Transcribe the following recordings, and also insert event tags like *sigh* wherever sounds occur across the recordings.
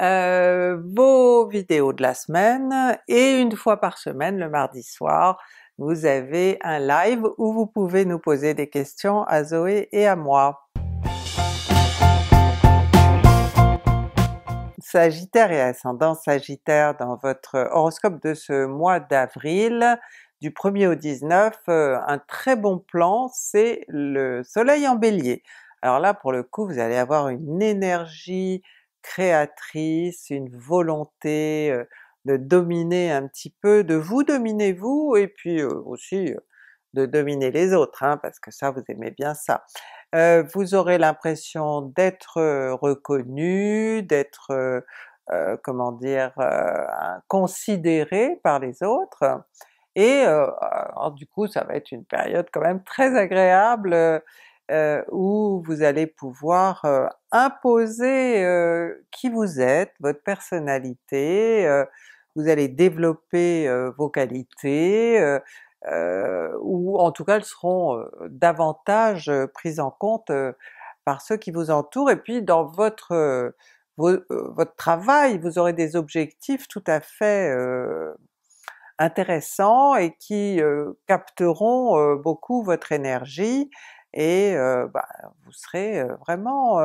euh, vos vidéos de la semaine, et une fois par semaine, le mardi soir, vous avez un live où vous pouvez nous poser des questions à Zoé et à moi. Sagittaire et ascendant Sagittaire dans votre horoscope de ce mois d'avril, du 1er au 19, euh, un très bon plan c'est le soleil en bélier. Alors là pour le coup vous allez avoir une énergie, créatrice, une volonté de dominer un petit peu, de vous dominer vous, et puis aussi de dominer les autres, hein, parce que ça vous aimez bien ça. vous aurez l'impression d'être reconnu, d'être, comment dire, considéré par les autres, et du coup ça va être une période quand même très agréable euh, où vous allez pouvoir euh, imposer euh, qui vous êtes, votre personnalité, vous allez développer vos qualités, ou en tout cas elles seront davantage prises en compte par ceux qui vous entourent, et puis dans votre, votre travail, vous aurez des objectifs tout à fait intéressants et qui capteront beaucoup votre énergie, et bah, vous serez vraiment,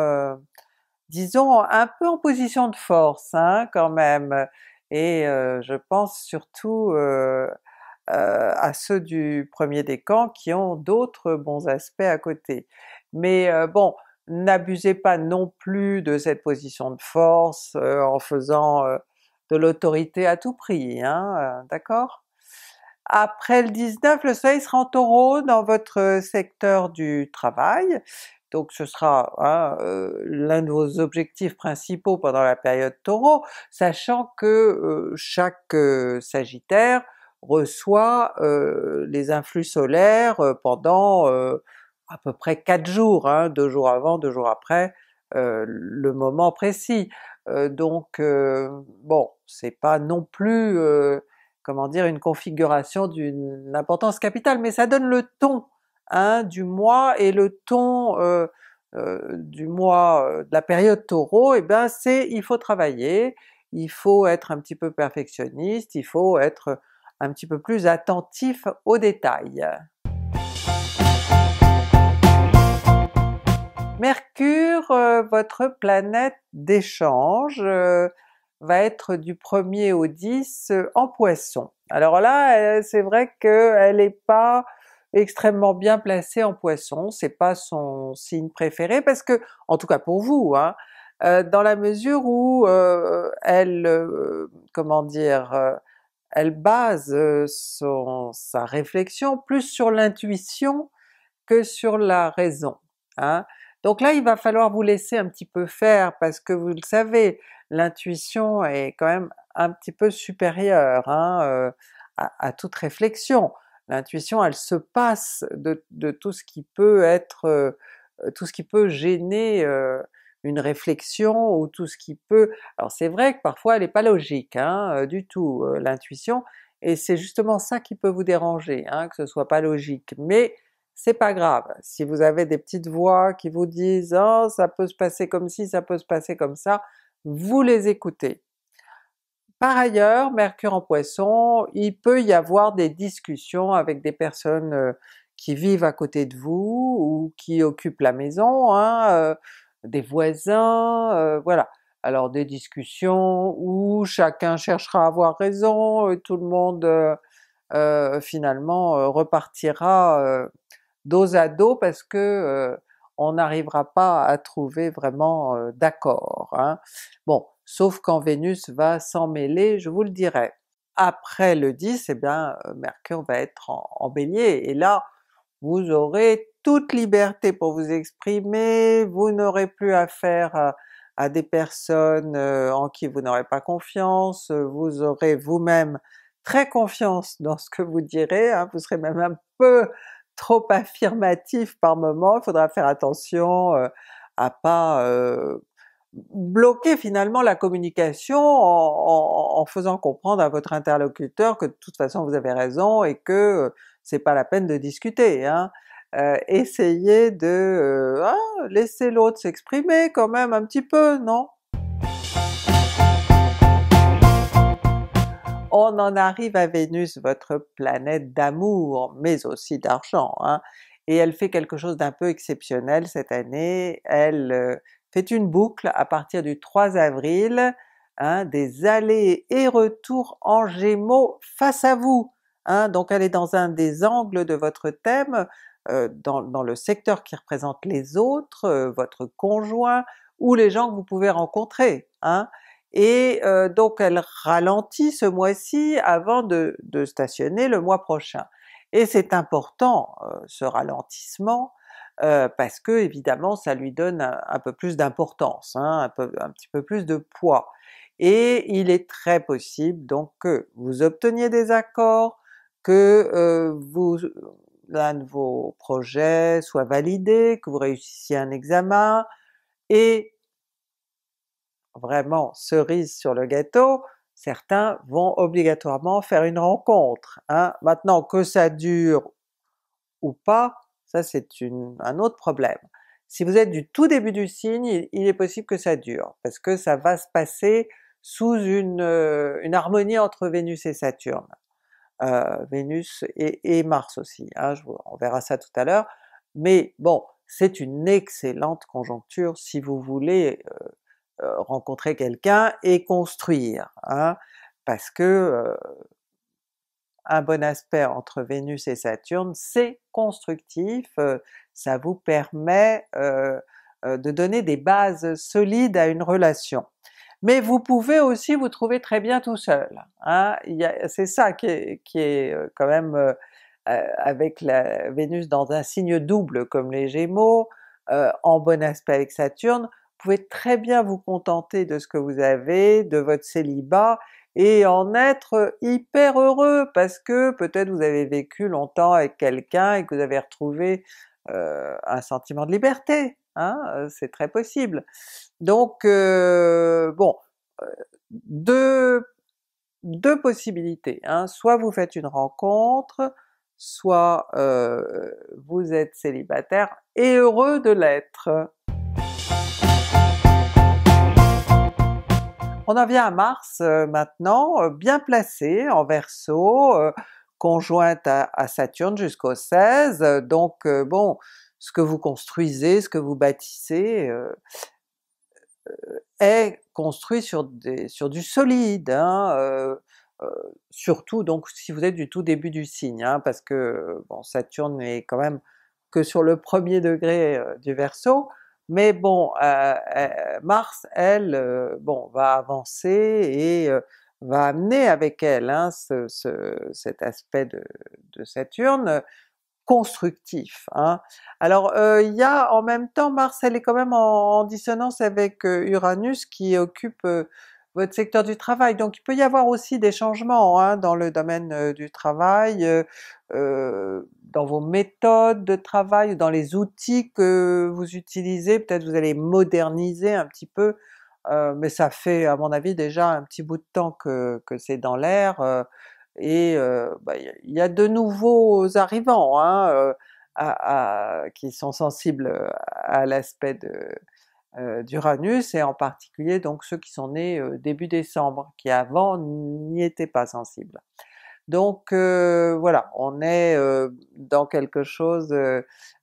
disons, un peu en position de force hein, quand même, et je pense surtout à ceux du premier décan qui ont d'autres bons aspects à côté. Mais bon, n'abusez pas non plus de cette position de force en faisant de l'autorité à tout prix, hein, d'accord? Après le 19, le soleil sera en taureau dans votre euh, secteur du travail, donc ce sera hein, euh, l'un de vos objectifs principaux pendant la période taureau, sachant que euh, chaque sagittaire reçoit les influx solaires pendant à peu près quatre jours, hein, deux jours avant, deux jours après le moment précis. donc bon, c'est pas non plus comment dire, une configuration d'une importance capitale, mais ça donne le ton hein, du mois, et le ton euh, euh, du mois, euh, de la période Taureau, et eh bien c'est il faut travailler, il faut être un petit peu perfectionniste, il faut être un petit peu plus attentif aux détails. Mercure, votre planète d'échange, va être du 1er au 10 euh, en Poissons. Alors là, euh, c'est vrai qu'elle n'est pas extrêmement bien placée en Poisson, c'est pas son signe préféré, parce que, en tout cas pour vous, hein, euh, dans la mesure où elle, comment dire, elle base sa réflexion plus sur l'intuition que sur la raison. Hein? Donc là il va falloir vous laisser un petit peu faire parce que vous le savez, l'intuition est quand même un petit peu supérieure hein, euh, à, toute réflexion. L'intuition elle se passe de, tout ce qui peut être, euh, tout ce qui peut gêner euh, une réflexion ou tout ce qui peut... Alors c'est vrai que parfois elle n'est pas logique hein, du tout l'intuition, et c'est justement ça qui peut vous déranger, hein, que ce soit pas logique, mais c'est pas grave. Si vous avez des petites voix qui vous disent « oh, ça peut se passer comme ci, ça peut se passer comme ça », vous les écoutez. Par ailleurs, Mercure en Poisson, il peut y avoir des discussions avec des personnes euh, qui vivent à côté de vous ou qui occupent la maison, hein, euh, des voisins, euh, voilà. Alors des discussions où chacun cherchera à avoir raison, et tout le monde finalement repartira dos à dos parce que euh, on n'arrivera pas à trouver vraiment euh, d'accord. Hein. Bon, sauf quand Vénus va s'en mêler, je vous le dirai. Après le 10, eh bien euh, Mercure va être en, Bélier, et là vous aurez toute liberté pour vous exprimer, vous n'aurez plus affaire à, à des personnes en qui vous n'aurez pas confiance, vous aurez vous-même très confiance dans ce que vous direz, hein, vous serez même un peu trop affirmatif par moment, il faudra faire attention euh, à pas euh, bloquer finalement la communication en, faisant comprendre à votre interlocuteur que de toute façon vous avez raison et que euh, c'est pas la peine de discuter. Hein. essayez de ah, laisser l'autre s'exprimer quand même un petit peu, non? on en arrive à Vénus, votre planète d'amour, mais aussi d'argent, hein. et elle fait quelque chose d'un peu exceptionnel cette année, elle euh, fait une boucle à partir du 3 avril, hein, des allées et retours en Gémeaux face à vous! Hein, donc elle est dans un des angles de votre thème, euh, dans, le secteur qui représente les autres, euh, votre conjoint, ou les gens que vous pouvez rencontrer. Hein et euh, donc elle ralentit ce mois-ci avant de, de, stationner le mois prochain. Et c'est important euh, ce ralentissement euh, parce que évidemment ça lui donne un, peu plus d'importance, hein, un, petit peu plus de poids. Et il est très possible donc que vous obteniez des accords, que vous l'un de vos projets soit validé, que vous réussissiez un examen, et vraiment cerise sur le gâteau, certains vont obligatoirement faire une rencontre. Hein. Maintenant que ça dure ou pas, ça c'est un autre problème. Si vous êtes du tout début du signe, il, est possible que ça dure, parce que ça va se passer sous une, euh, harmonie entre Vénus et Saturne. Euh, Vénus et, Mars aussi, hein, on verra ça tout à l'heure, mais bon, c'est une excellente conjoncture si vous voulez euh, euh, rencontrer quelqu'un et construire, hein, parce que euh, un bon aspect entre Vénus et Saturne, c'est constructif, euh, ça vous permet de donner des bases solides à une relation. Mais vous pouvez aussi vous trouver très bien tout seul, hein. c'est ça qui est, quand même avec la Vénus dans un signe double comme les Gémeaux, en bon aspect avec Saturne, pouvez très bien vous contenter de ce que vous avez, de votre célibat, et en être hyper heureux parce que peut-être vous avez vécu longtemps avec quelqu'un et que vous avez retrouvé euh, un sentiment de liberté, hein? Euh, c'est très possible. Donc euh, bon, deux, possibilités, hein. soit vous faites une rencontre, soit vous êtes célibataire et heureux de l'être. On en vient à Mars euh, maintenant, euh, bien placé en Verseau, conjointe à, Saturne jusqu'au 16, euh, donc bon, ce que vous construisez, ce que vous bâtissez est construit sur, du solide, hein, surtout donc si vous êtes du tout début du signe, hein, parce que bon, Saturne n'est quand même que sur le premier degré du Verseau, mais bon, euh, euh, Mars, elle, euh, bon, va avancer et va amener avec elle hein, cet aspect de, Saturne constructif. Hein. Alors il y a en même temps, Mars elle est quand même en, dissonance avec Uranus qui occupe votre secteur du travail. Donc il peut y avoir aussi des changements hein, dans le domaine du travail, dans vos méthodes de travail, dans les outils que vous utilisez, peut-être vous allez moderniser un petit peu, euh, mais ça fait à mon avis déjà un petit bout de temps que, c'est dans l'air, euh, et euh, bah, il y a de nouveaux arrivants hein, qui sont sensibles à l'aspect d'Uranus, et en particulier donc ceux qui sont nés début décembre, qui avant n'y étaient pas sensibles. Donc voilà, on est dans quelque chose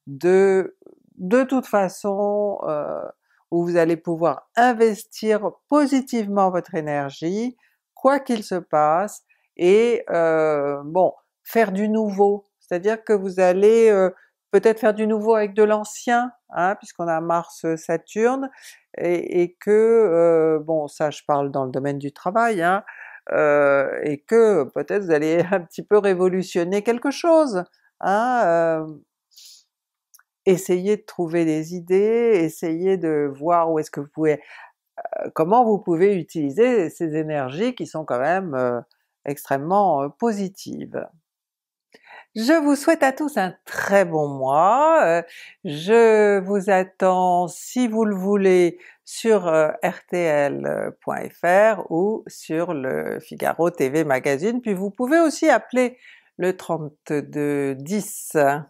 de de toute façon où vous allez pouvoir investir positivement votre énergie, quoi qu'il se passe, et bon, faire du nouveau, c'est-à-dire que vous allez peut-être faire du nouveau avec de l'ancien, hein, puisqu'on a Mars-Saturne, et, que, bon ça je parle dans le domaine du travail, hein, euh, et que peut-être vous allez *laughs* un petit peu révolutionner quelque chose. Hein, euh. essayez de trouver des idées, essayez de voir où est-ce que vous pouvez, euh, comment vous pouvez utiliser ces énergies qui sont quand même extrêmement positives. Je vous souhaite à tous un très bon mois, euh, je vous attends si vous le voulez sur rtl.fr euh, euh, ou sur le Figaro TV Magazine, puis vous pouvez aussi appeler le 3210.